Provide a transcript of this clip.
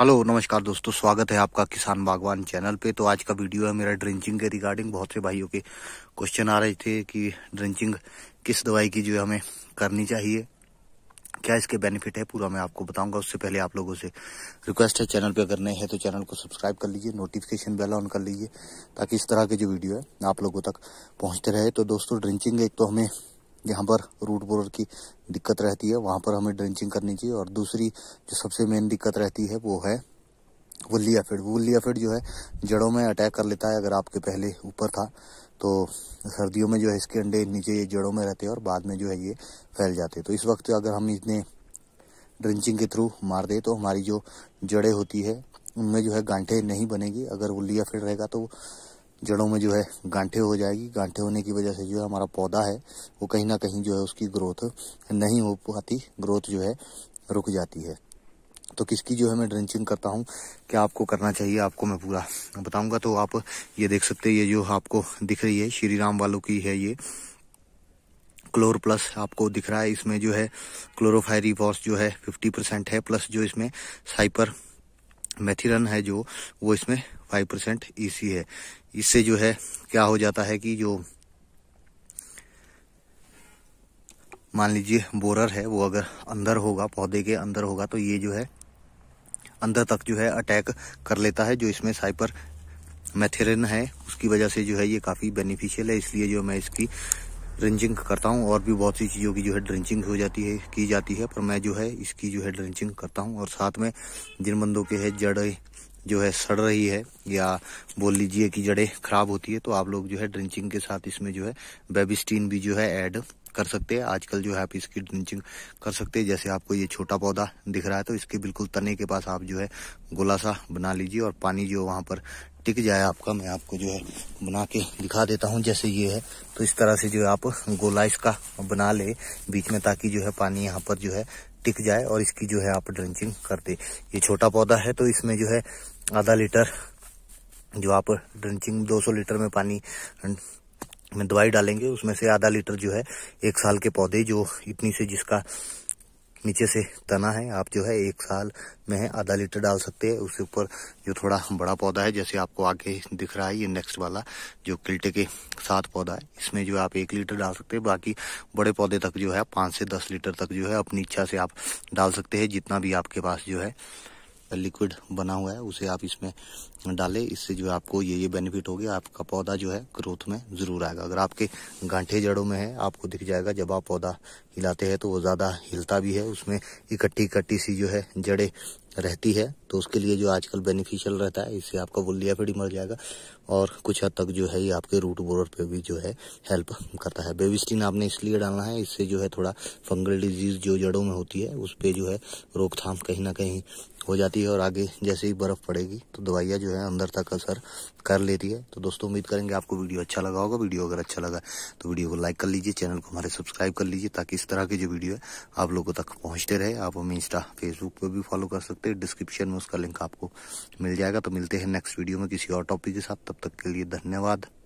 hello नमस्कार दोस्तों स्वागत है आपका किसान बागवान चैनल पे तो आज का वीडियो है मेरा ड्रिंचिंग के रिगार्डिंग बहुत से भाइयों के क्वेश्चन आ रहे थे कि ड्रिंचिंग किस दवाई की जो है हमें करनी चाहिए क्या इसके बेनिफिट है पूरा मैं आपको बताऊंगा उससे पहले आप लोगों से रिक्वेस्ट है चैनल पे अगर नए हैं तो चैनल को सब्सक्राइब कर लीजिए नोटिफिकेशन बेल ऑन कर लीजिए ताकि इस तरह के जो वीडियो है आप लोगों तक पहुँचते रहे तो दोस्तों ड्रिंचिंग एक तो हमें जहाँ पर रूट बोरर की दिक्कत रहती है वहाँ पर हमें ड्रेंचिंग करनी चाहिए और दूसरी जो सबसे मेन दिक्कत रहती है वो है वुल्ली एफिड वुल्ली एफिड जो है जड़ों में अटैक कर लेता है अगर आपके पहले ऊपर था तो सर्दियों में जो है इसके अंडे नीचे ये जड़ों में रहते हैं और बाद में जो है ये फैल जाते हैं तो इस वक्त अगर हम इतने ड्रेंचिंग के थ्रू मार दे तो हमारी जो जड़ें होती है उनमें जो है गांठे नहीं बनेगी अगर वुल्ली एफिड रहेगा तो जड़ों में जो है गांठे हो जाएगी गांठे होने की वजह से जो है हमारा पौधा है वो कहीं ना कहीं जो है उसकी ग्रोथ नहीं हो पाती ग्रोथ जो है रुक जाती है तो किसकी जो है मैं ड्रेंचिंग करता हूँ क्या आपको करना चाहिए आपको मैं पूरा बताऊंगा तो आप ये देख सकते हैं ये जो आपको दिख रही है श्री राम वालों की है ये क्लोर प्लस आपको दिख रहा है इसमें जो है क्लोरोफायरी वॉश जो है 50 परसेंट है प्लस जो इसमें साइपर मेथिलन है जो वो इसमें फाइव परसेंट ईसी है इससे जो है क्या हो जाता है कि जो मान लीजिए बोरर है वो अगर अंदर होगा पौधे के अंदर होगा तो ये जो है अंदर तक जो है अटैक कर लेता है जो इसमें साइपर मेथेरिन है उसकी वजह से जो है ये काफ़ी बेनिफिशियल है इसलिए जो मैं इसकी ड्रिंचिंग करता हूँ और भी बहुत सी चीज़ों की जो है ड्रिंचिंग हो जाती है की जाती है पर मैं जो है इसकी जो है ड्रिंचिंग करता हूँ और साथ में जिन बंदों के है जड़ें जो है सड़ रही है या बोल लीजिए कि जड़ें खराब होती है तो आप लोग जो है ड्रिंचिंग के साथ इसमें जो है बेबिस्टीन भी जो है ऐड कर सकते हैं आजकल जो है आप इसकी ड्रिंचिंग कर सकते हैं जैसे आपको ये छोटा पौधा दिख रहा है तो इसके बिल्कुल तने के पास आप जो है गोला सा बना लीजिए और पानी जो वहाँ पर टिक जाए आपका मैं आपको जो है बना के दिखा देता हूँ जैसे ये है तो इस तरह से जो है आप गोला इसका बना ले बीच में ताकि जो है पानी यहाँ पर जो है टिक जाए और इसकी जो है आप ड्रिंचिंग कर दे ये छोटा पौधा है तो इसमें जो है आधा लीटर जो आप ड्रिंचिंग 200 लीटर में पानी में दवाई डालेंगे उसमें से आधा लीटर जो है एक साल के पौधे जो इतनी से जिसका नीचे से तना है आप जो है एक साल में है आधा लीटर डाल सकते हैं उसके ऊपर जो थोड़ा बड़ा पौधा है जैसे आपको आगे दिख रहा है ये नेक्स्ट वाला जो किल्टे के साथ पौधा है इसमें जो है आप एक लीटर डाल सकते हैं बाकी बड़े पौधे तक जो है पाँच से दस लीटर तक जो है अपनी इच्छा से आप डाल सकते हैं जितना भी आपके पास जो है लिक्विड बना हुआ है उसे आप इसमें डालें इससे जो है आपको ये ये बेनिफिट हो गया आपका पौधा जो है ग्रोथ में ज़रूर आएगा अगर आपके गांठे जड़ों में है आपको दिख जाएगा जब आप पौधा हिलाते हैं तो वो ज़्यादा हिलता भी है उसमें इकट्ठी इकट्ठी सी जो है जड़ें रहती है तो उसके लिए जो आजकल बेनिफिशियल रहता है इससे आपका वुल्लिया पेड़ी मर जाएगा और कुछ हद तक जो है ये आपके रूट बोरर पे भी जो है हेल्प करता है बेविस्टिन आपने इसलिए डालना है इससे जो है थोड़ा फंगल डिजीज जो जड़ों में होती है उस पर जो है रोकथाम कहीं ना कहीं हो जाती है और आगे जैसे ही बर्फ़ पड़ेगी तो दवाइयाँ जो है अंदर तक असर कर लेती है तो दोस्तों उम्मीद करेंगे आपको वीडियो अच्छा लगा होगा वीडियो अगर अच्छा लगा तो वीडियो को लाइक कर लीजिए चैनल को हमारे सब्सक्राइब कर लीजिए ताकि इस तरह की जो वीडियो है आप लोगों तक पहुँचते रहे आप हमें इंस्टा फेसबुक पर भी फॉलो कर सकते हैं डिस्क्रिप्शन में उसका लिंक आपको मिल जाएगा तो मिलते हैं नेक्स्ट वीडियो में किसी और टॉपिक के साथ तब तक के लिए धन्यवाद